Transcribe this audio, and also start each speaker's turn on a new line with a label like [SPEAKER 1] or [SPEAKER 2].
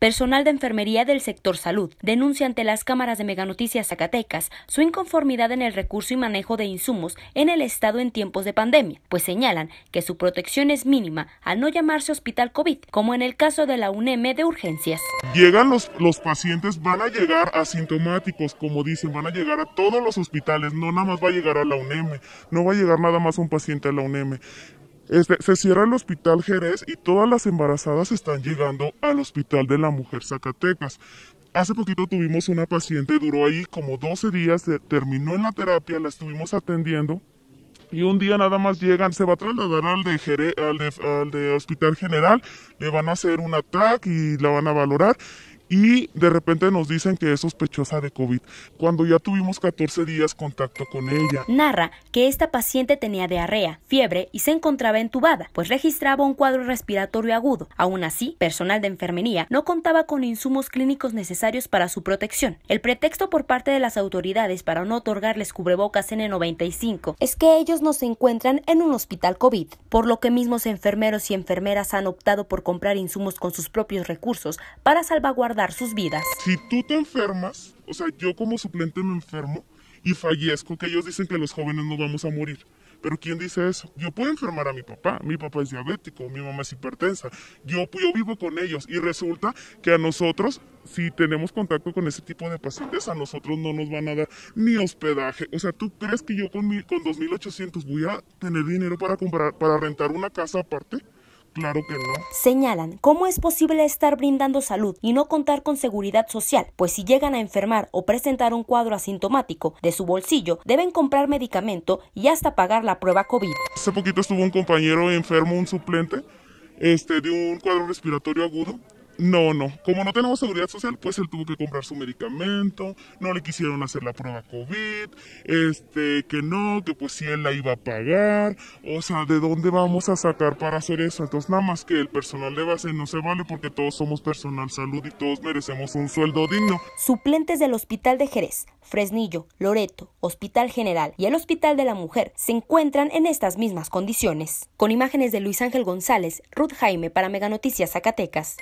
[SPEAKER 1] Personal de enfermería del sector salud denuncia ante las cámaras de Meganoticias Zacatecas su inconformidad en el recurso y manejo de insumos en el Estado en tiempos de pandemia, pues señalan que su protección es mínima al no llamarse hospital COVID, como en el caso de
[SPEAKER 2] la UNEM de urgencias. Llegan los, los pacientes, van a llegar asintomáticos, como dicen, van a llegar a todos los hospitales, no nada más va a llegar a la UNEM, no va a llegar nada más un paciente a la UNEM se cierra el hospital Jerez y todas las embarazadas están llegando al hospital de la mujer Zacatecas. Hace poquito tuvimos una paciente, duró ahí como 12 días, terminó en la terapia, la estuvimos atendiendo y un día nada más llegan, se va a trasladar al al Hospital General, le van a hacer un ataque y la van a valorar y de repente nos dicen que es sospechosa de COVID, cuando ya tuvimos 14 días contacto con ella.
[SPEAKER 1] Narra que esta paciente tenía diarrea, fiebre y se encontraba entubada, pues registraba un cuadro respiratorio agudo. Aún así, personal de enfermería no contaba con insumos clínicos necesarios para su protección. El pretexto por parte de las autoridades para no otorgarles cubrebocas N95 es que ellos no se encuentran en un hospital COVID, por lo que mismos enfermeros y enfermeras han optado por comprar insumos con sus propios recursos para salvaguardar sus vidas.
[SPEAKER 2] Si tú te enfermas, o sea, yo como suplente me enfermo y fallezco, que ellos dicen que los jóvenes no vamos a morir. Pero ¿quién dice eso? Yo puedo enfermar a mi papá, mi papá es diabético, mi mamá es hipertensa, yo, yo vivo con ellos y resulta que a nosotros, si tenemos contacto con ese tipo de pacientes, a nosotros no nos van a dar ni hospedaje. O sea, ¿tú crees que yo con, con 2.800 voy a tener dinero para, comprar, para rentar una casa aparte? Claro que no. Señalan, ¿cómo es
[SPEAKER 1] posible estar brindando salud y no contar con seguridad social? Pues si llegan a enfermar o presentar un cuadro asintomático de su bolsillo, deben comprar medicamento y hasta pagar la prueba COVID.
[SPEAKER 2] Hace poquito estuvo un compañero enfermo, un suplente, este, de un cuadro respiratorio agudo no, no. Como no tenemos seguridad social, pues él tuvo que comprar su medicamento, no le quisieron hacer la prueba COVID, este, que no, que pues si él la iba a pagar. O sea, ¿de dónde vamos a sacar para hacer eso? Entonces, nada más que el personal de base no se vale porque todos somos personal salud y todos merecemos un sueldo digno. Suplentes del Hospital de Jerez,
[SPEAKER 1] Fresnillo, Loreto, Hospital General y el Hospital de la Mujer se encuentran en estas mismas condiciones. Con imágenes de Luis Ángel González, Ruth Jaime para Meganoticias Zacatecas.